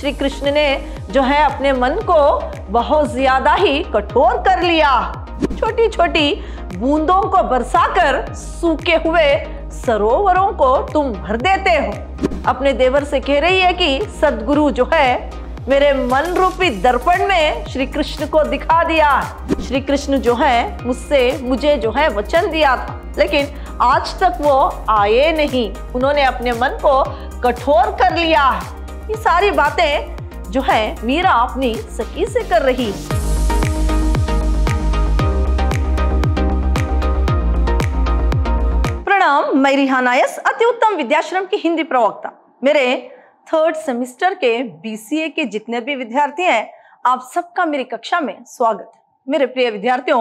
श्री कृष्ण ने जो है अपने मन को बहुत ज्यादा ही कठोर कर लिया छोटी छोटी बूंदों को बरसाकर सूखे हुए सरोवरों को तुम भर देते हो अपने देवर से कह रही है कि सदगुरु जो है मेरे मन रूपी दर्पण में श्री कृष्ण को दिखा दिया श्री कृष्ण जो है मुझसे मुझे जो है वचन दिया था लेकिन आज तक वो आए नहीं उन्होंने अपने मन को कठोर कर लिया है ये सारी बातें जो है मीरा अपनी सखी से कर रही प्रणाम मैं रिहा नायस अति उत्तम विद्याश्रम की हिंदी प्रवक्ता मेरे थर्ड सेमिस्टर के बीसीए के जितने भी विद्यार्थी हैं आप सबका मेरी कक्षा में स्वागत मेरे प्रिय विद्यार्थियों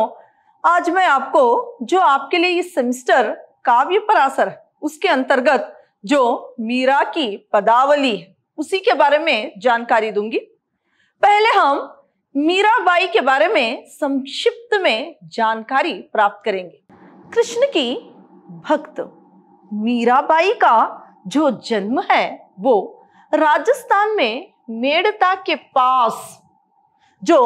आज मैं आपको जो आपके लिए इस सेमिस्टर काव्य पर असर उसके अंतर्गत जो मीरा की पदावली है उसी के बारे में जानकारी दूंगी पहले हम मीराबाई के बारे में संक्षिप्त में जानकारी प्राप्त करेंगे कृष्ण की भक्त मीराबाई का जो जन्म है वो राजस्थान में मेड़ता के पास जो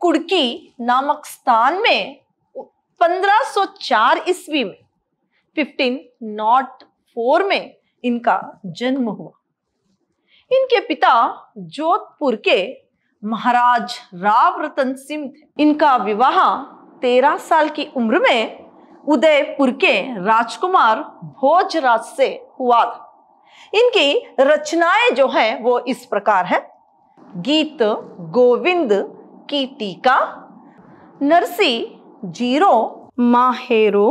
कुड़की नामक स्थान में 1504 ईस्वी में 1504 में इनका जन्म हुआ इनके पिता जोधपुर के महाराज राव रतन सिंह थे इनका विवाह तेरह साल की उम्र में उदयपुर के राजकुमार भोजराज से हुआ था इनकी रचनाएं जो है वो इस प्रकार है गीत गोविंद की टीका नरसी जीरो माहेरो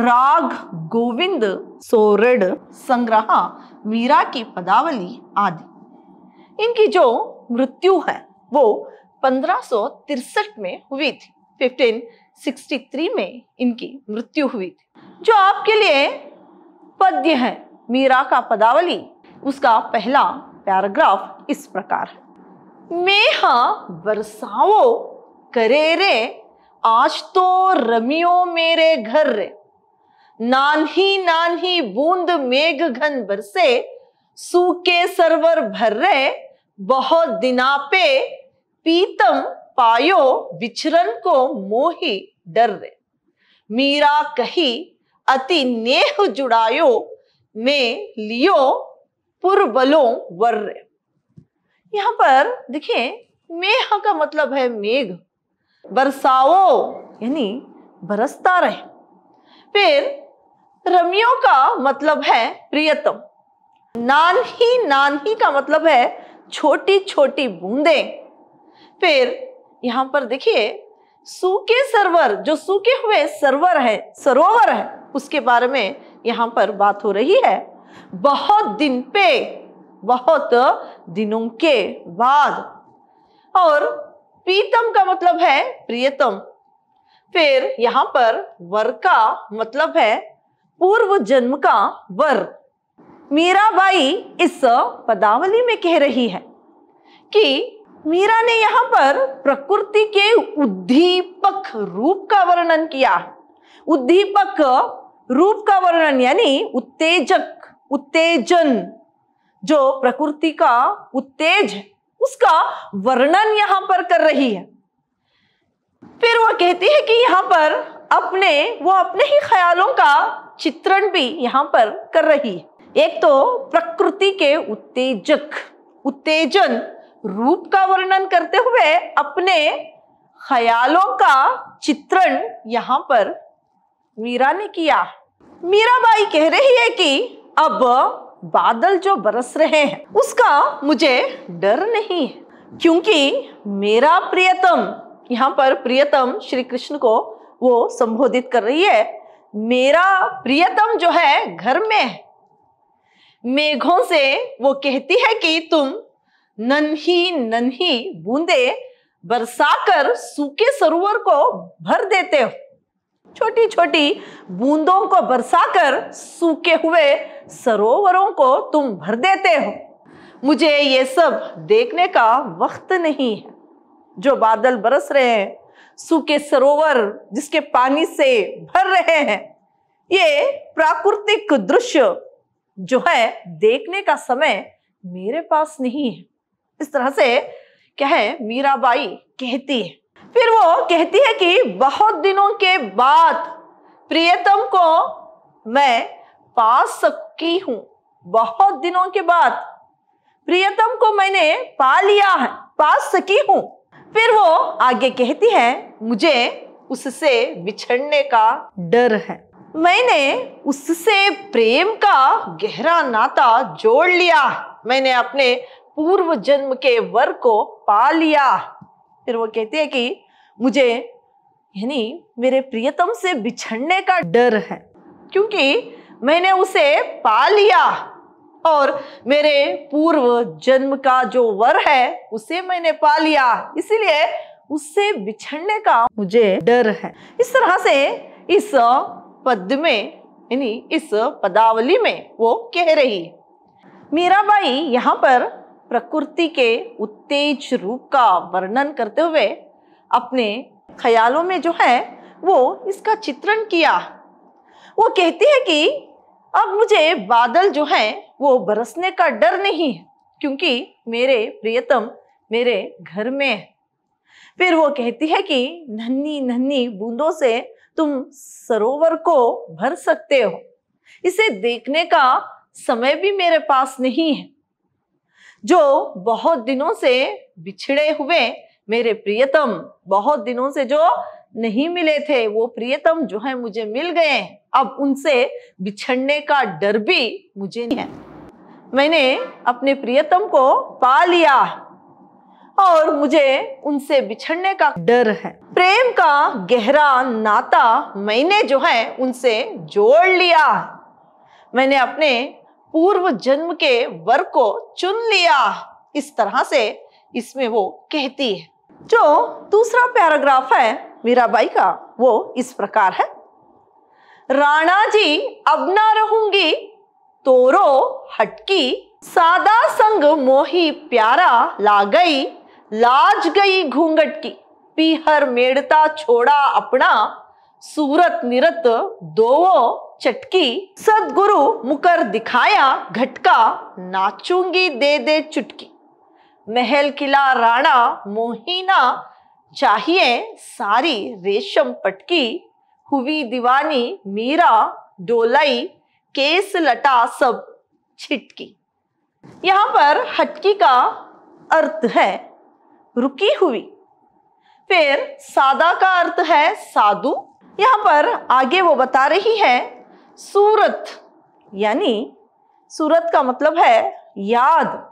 राग गोविंद सोरड संग्रह वीरा की पदावली आदि इनकी जो मृत्यु है वो पंद्रह में हुई थी 1563 में इनकी मृत्यु हुई थी जो आपके लिए पद्य है मीरा का पदावली उसका पहला पैराग्राफ इस प्रकार है मेह बरसाओ करे रे आज तो रमियो मेरे घर रे नानी नानी बूंद मेघ घन बरसे सूखे सरवर भर रहे बहुत दिना पे पीतम पायो विचरण को मोही डर रे मीरा कही अति नेह जुड़ायो में लियो पुरबलों वर रे यहाँ पर देखिए मेह का मतलब है मेघ बरसाओ यानी बरसता रहे फिर रमियों का मतलब है प्रियतम नान ही नान ही का मतलब है छोटी छोटी बूंदे फिर यहां पर देखिए सूखे सरोवर जो सूखे हुए सरोवर है सरोवर है उसके बारे में यहां पर बात हो रही है बहुत दिन पे बहुत दिनों के बाद और पीतम का मतलब है प्रियतम फिर यहां पर वर का मतलब है पूर्व जन्म का वर मीराबाई इस पदावली में कह रही है कि मीरा ने यहां पर प्रकृति के उद्दीपक रूप का वर्णन किया उद्दीपक रूप का वर्णन यानी उत्तेजक उत्तेजन जो प्रकृति का उत्तेज उसका वर्णन यहां पर कर रही है फिर वह कहती है कि यहां पर अपने वो अपने ही ख्यालों का चित्रण भी यहाँ पर कर रही है एक तो प्रकृति के उत्तेजक उत्तेजन रूप का वर्णन करते हुए अपने ख्यालों का चित्रण यहाँ पर मीरा ने किया मीराबाई कह रही है कि अब बादल जो बरस रहे हैं उसका मुझे डर नहीं है क्योंकि मेरा प्रियतम यहाँ पर प्रियतम श्री कृष्ण को वो संबोधित कर रही है मेरा प्रियतम जो है घर में है मेघों से वो कहती है कि तुम नन्ही नन्ही बूंदे बरसाकर सूखे सरोवर को भर देते हो छोटी छोटी बूंदों को बरसाकर सूखे हुए सरोवरों को तुम भर देते हो मुझे ये सब देखने का वक्त नहीं है जो बादल बरस रहे हैं सूखे सरोवर जिसके पानी से भर रहे हैं ये प्राकृतिक दृश्य जो है देखने का समय मेरे पास नहीं है इस तरह से क्या है मीराबाई कहती है फिर वो कहती है कि बहुत दिनों के बाद प्रियतम को मैं पा सकी हूं बहुत दिनों के बाद प्रियतम को मैंने पा लिया है पा सकी हूं फिर वो आगे कहती है मुझे उससे बिछड़ने का डर है मैंने उससे प्रेम का गहरा नाता जोड़ लिया मैंने अपने पूर्व जन्म के वर को पा लिया फिर वो कहती है कि मुझे यानी मेरे प्रियतम से बिछड़ने का डर है क्योंकि मैंने उसे पा लिया और मेरे पूर्व जन्म का जो वर है उसे मैंने पा लिया इसीलिए उससे बिछड़ने का मुझे डर है इस तरह से इस पद में यानी इस पदावली में वो कह रही मीराबाई यहाँ पर प्रकृति के उत्तेज रूप का वर्णन करते हुए अपने ख्यालों में जो है वो इसका चित्रण किया वो कहती है कि अब मुझे बादल जो है वो बरसने का डर नहीं है क्योंकि मेरे प्रियतम मेरे घर में है फिर वो कहती है कि नन्ही नन्ही बूंदों से तुम सरोवर को भर सकते हो इसे देखने का समय भी मेरे पास नहीं है जो बहुत दिनों से बिछड़े हुए मेरे प्रियतम बहुत दिनों से जो नहीं मिले थे वो प्रियतम जो है मुझे मिल गए अब उनसे बिछड़ने का डर भी मुझे नहीं है मैंने अपने प्रियतम को पा लिया और मुझे उनसे बिछड़ने का डर है प्रेम का गहरा नाता मैंने जो है उनसे जोड़ लिया मैंने अपने पूर्व जन्म के वर को चुन लिया इस तरह से इसमें वो कहती है जो दूसरा पैराग्राफ है मीराबाई का वो इस प्रकार है राणा जी अब ना रहूंगी तोरो हटकी सादा संग मोही प्यारा ला गई लाज गई घूंघट की पीहर मेड़ता छोड़ा अपना सूरत निरत दो चटकी सदगुरु मुकर दिखाया घटका नाचूंगी दे दे चुटकी महल किला राणा मोहिना चाहिए सारी रेशम पटकी हुई दीवानी मीरा डोलाई केस लटा सब छिटकी यहाँ पर हटकी का अर्थ है रुकी हुई फिर सादा का अर्थ है साधु यहाँ पर आगे वो बता रही है सूरत यानी सूरत का मतलब है याद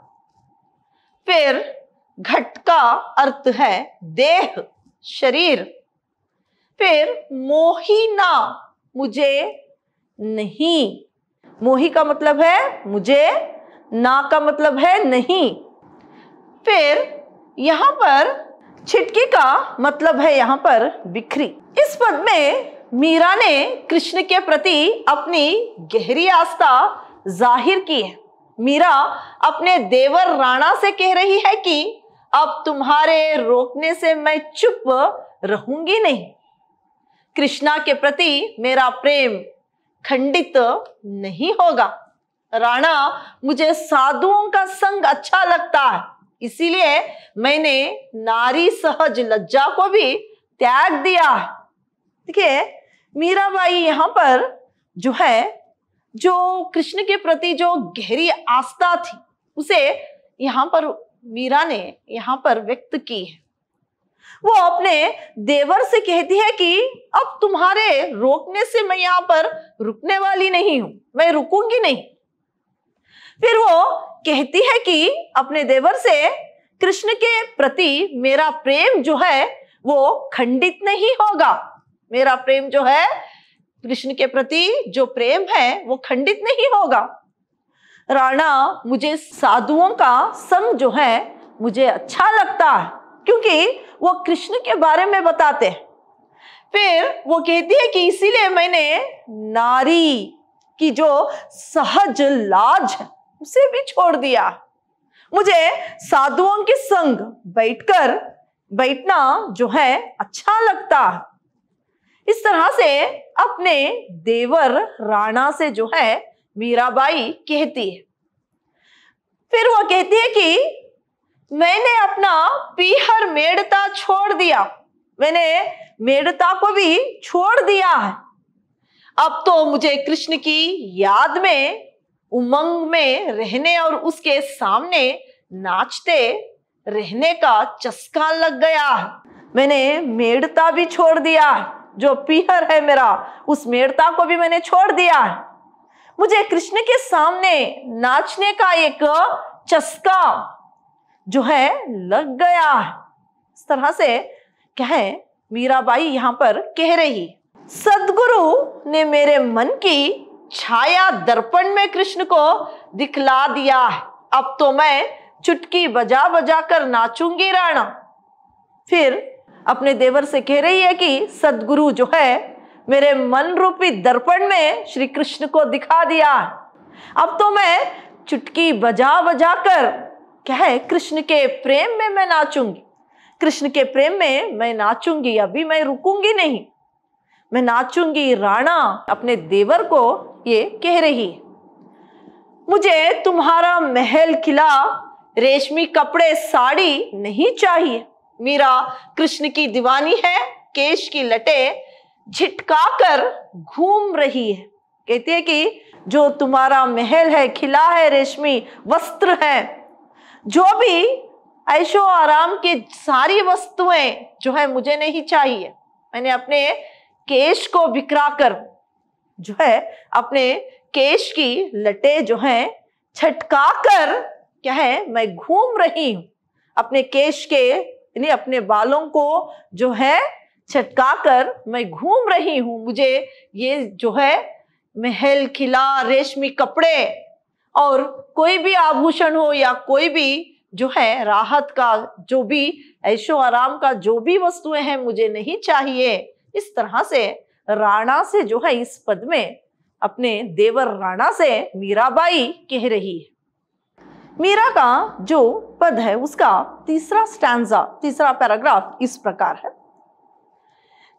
फिर घट का अर्थ है देह शरीर फिर मोहिना मुझे नहीं मोही का मतलब है मुझे ना का मतलब है नहीं फिर यहां पर छिटकी का मतलब है यहां पर बिखरी इस पद में मीरा ने कृष्ण के प्रति अपनी गहरी आस्था जाहिर की है मीरा अपने देवर राणा से कह रही है कि अब तुम्हारे रोकने से मैं चुप रहूंगी नहीं कृष्णा के प्रति मेरा प्रेम खंडित नहीं होगा राणा मुझे साधुओं का संग अच्छा लगता है इसीलिए मैंने नारी सहज लज्जा को भी त्याग दिया देखिए मीराबाई यहां पर जो है जो कृष्ण के प्रति जो गहरी आस्था थी उसे यहाँ पर मीरा ने यहाँ पर व्यक्त की है वो अपने देवर से कहती है कि अब तुम्हारे रोकने से मैं यहाँ पर रुकने वाली नहीं हूं मैं रुकूंगी नहीं फिर वो कहती है कि अपने देवर से कृष्ण के प्रति मेरा प्रेम जो है वो खंडित नहीं होगा मेरा प्रेम जो है कृष्ण के प्रति जो प्रेम है वो खंडित नहीं होगा राणा मुझे साधुओं का संग जो है मुझे अच्छा लगता है क्योंकि वो कृष्ण के बारे में बताते हैं फिर वो कहती है कि इसीलिए मैंने नारी की जो सहज लाज है उसे भी छोड़ दिया मुझे साधुओं के संग बैठकर बैठना जो है अच्छा लगता है इस तरह से अपने देवर राणा से जो है मीराबाई कहती है फिर वह कहती है कि मैंने अपना पीहर मेड़ता छोड़ दिया मैंने मेड़ता को भी छोड़ दिया है अब तो मुझे कृष्ण की याद में उमंग में रहने और उसके सामने नाचते रहने का चस्का लग गया है मैंने मेड़ता भी छोड़ दिया है जो पीहर है मेरा उस मेड़ता को भी मैंने छोड़ दिया है मुझे कृष्ण के सामने नाचने का एक चस्का जो है लग गया है इस तरह से क्या है मीराबाई यहां पर कह रही सदगुरु ने मेरे मन की छाया दर्पण में कृष्ण को दिखला दिया है अब तो मैं चुटकी बजा बजा कर नाचूंगी राणा फिर अपने देवर से कह रही है कि सदगुरु जो है मेरे मन रूपी दर्पण में श्री कृष्ण को दिखा दिया अब तो मैं चुटकी बजा बजा कर क्या है कृष्ण के प्रेम में मैं नाचूंगी कृष्ण के प्रेम में मैं नाचूंगी अभी मैं रुकूंगी नहीं मैं नाचूंगी राणा अपने देवर को ये कह रही मुझे तुम्हारा महल किला रेशमी कपड़े साड़ी नहीं चाहिए मीरा कृष्ण की दीवानी है केश की लटे झिटका कर घूम रही है कहती है कि जो तुम्हारा महल है खिला है रेशमी वस्त्र है जो भी ऐशो आराम की सारी वस्तुएं जो है मुझे नहीं चाहिए मैंने अपने केश को बिखरा कर जो है अपने केश की लटे जो है छटका कर क्या है मैं घूम रही हूं अपने केश के यानी अपने बालों को जो है छटका कर मैं घूम रही हूँ मुझे ये जो है महल खिला रेशमी कपड़े और कोई भी आभूषण हो या कोई भी जो है राहत का जो भी ऐशो आराम का जो भी वस्तुएं हैं मुझे नहीं चाहिए इस तरह से राणा से जो है इस पद में अपने देवर राणा से मीराबाई कह रही है मीरा का जो पद है उसका तीसरा स्टैंडा तीसरा पैराग्राफ इस प्रकार है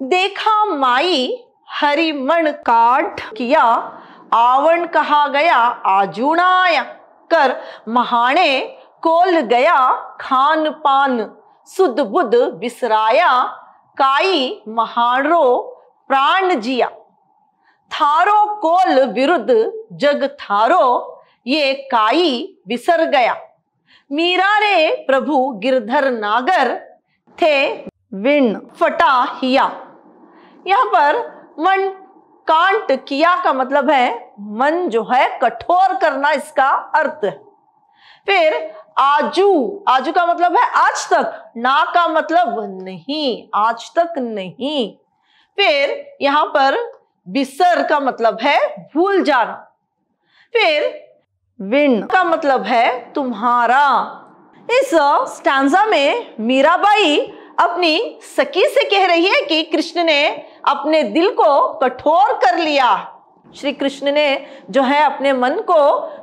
देखा माई हरिमण काट किया आवण कहा गया आजूणाया कर महाणे कोल गया खान पान सुध बुद्ध बिसराया काई महारो प्राण जिया थारो कोल विरुद्ध जग थारो ये काई विसर गया मीरा रे प्रभु गिरधर नागर थे विण फटा हिया यहाँ पर मन कांट किया का मतलब है मन जो है कठोर करना इसका अर्थ है फिर आजू आजू का मतलब है आज तक ना का मतलब नहीं आज तक नहीं फिर यहां पर बिसर का मतलब है भूल जाना फिर विन का मतलब है तुम्हारा इस स्टैंडा में मीराबाई अपनी सखी से कह रही है कि कृष्ण ने अपने दिल को कठोर कर लिया श्री कृष्ण ने जो है अपने मन को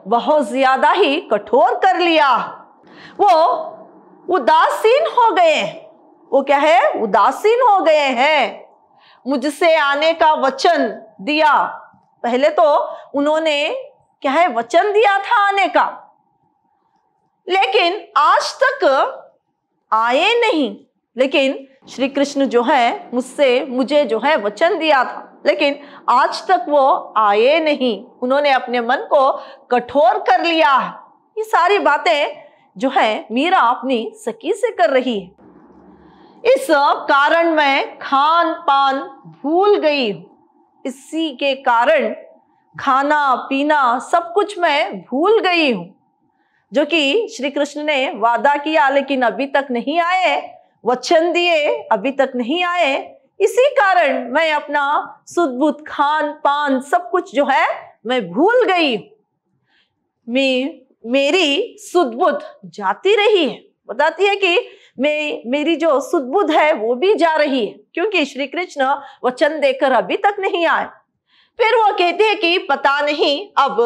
बहुत ज्यादा ही कठोर कर लिया वो उदासीन हो गए वो क्या है उदासीन हो गए हैं मुझसे आने का वचन दिया पहले तो उन्होंने क्या है वचन दिया था आने का लेकिन आज तक आए नहीं लेकिन श्री कृष्ण जो है मुझसे मुझे जो है वचन दिया था लेकिन आज तक वो आए नहीं उन्होंने अपने मन को कठोर कर लिया है ये सारी बातें जो है मीरा अपनी सखी से कर रही है इस कारण मैं खान पान भूल गई इसी के कारण खाना पीना सब कुछ मैं भूल गई हूँ जो कि श्री कृष्ण ने वादा किया लेकिन अभी तक नहीं आए वचन दिए अभी तक नहीं आए इसी कारण मैं अपना सुदबुद खान पान सब कुछ जो है मैं भूल गई मैं मेरी सुदबुद जाती रही है बताती है कि मैं मेरी जो सुदबुद है वो भी जा रही है क्योंकि श्री कृष्ण वचन देकर अभी तक नहीं आए फिर वो कहती है कि पता नहीं अब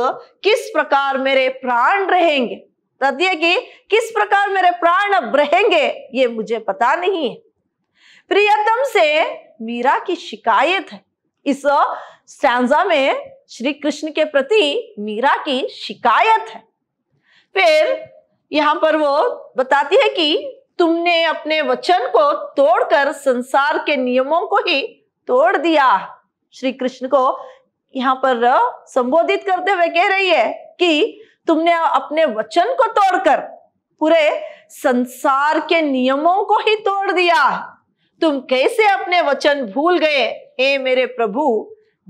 किस प्रकार मेरे प्राण रहेंगे कहती है कि किस प्रकार मेरे प्राण अब रहेंगे ये मुझे पता नहीं है प्रियतम से मीरा की शिकायत है इस सैंजा में श्री कृष्ण के प्रति मीरा की शिकायत है फिर यहां पर वो बताती है कि तुमने अपने वचन को तोड़कर संसार के नियमों को ही तोड़ दिया श्री कृष्ण को यहाँ पर संबोधित करते हुए कह रही है कि तुमने अपने वचन को तोड़कर पूरे संसार के नियमों को ही तोड़ दिया तुम कैसे अपने वचन भूल गए हे मेरे प्रभु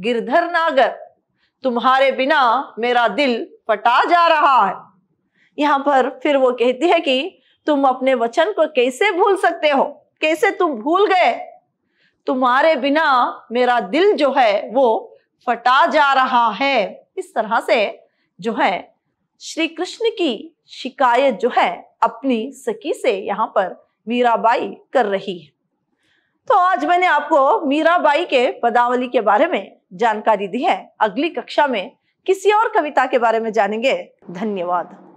गिरधर नागर तुम्हारे बिना मेरा दिल फटा जा रहा है यहाँ पर फिर वो कहती है कि तुम अपने वचन को कैसे भूल सकते हो कैसे तुम भूल गए तुम्हारे बिना मेरा दिल जो है वो फटा जा रहा है इस तरह से जो है श्री कृष्ण की शिकायत जो है अपनी सखी से यहाँ पर मीराबाई कर रही है तो आज मैंने आपको मीराबाई के पदावली के बारे में जानकारी दी है अगली कक्षा में किसी और कविता के बारे में जानेंगे धन्यवाद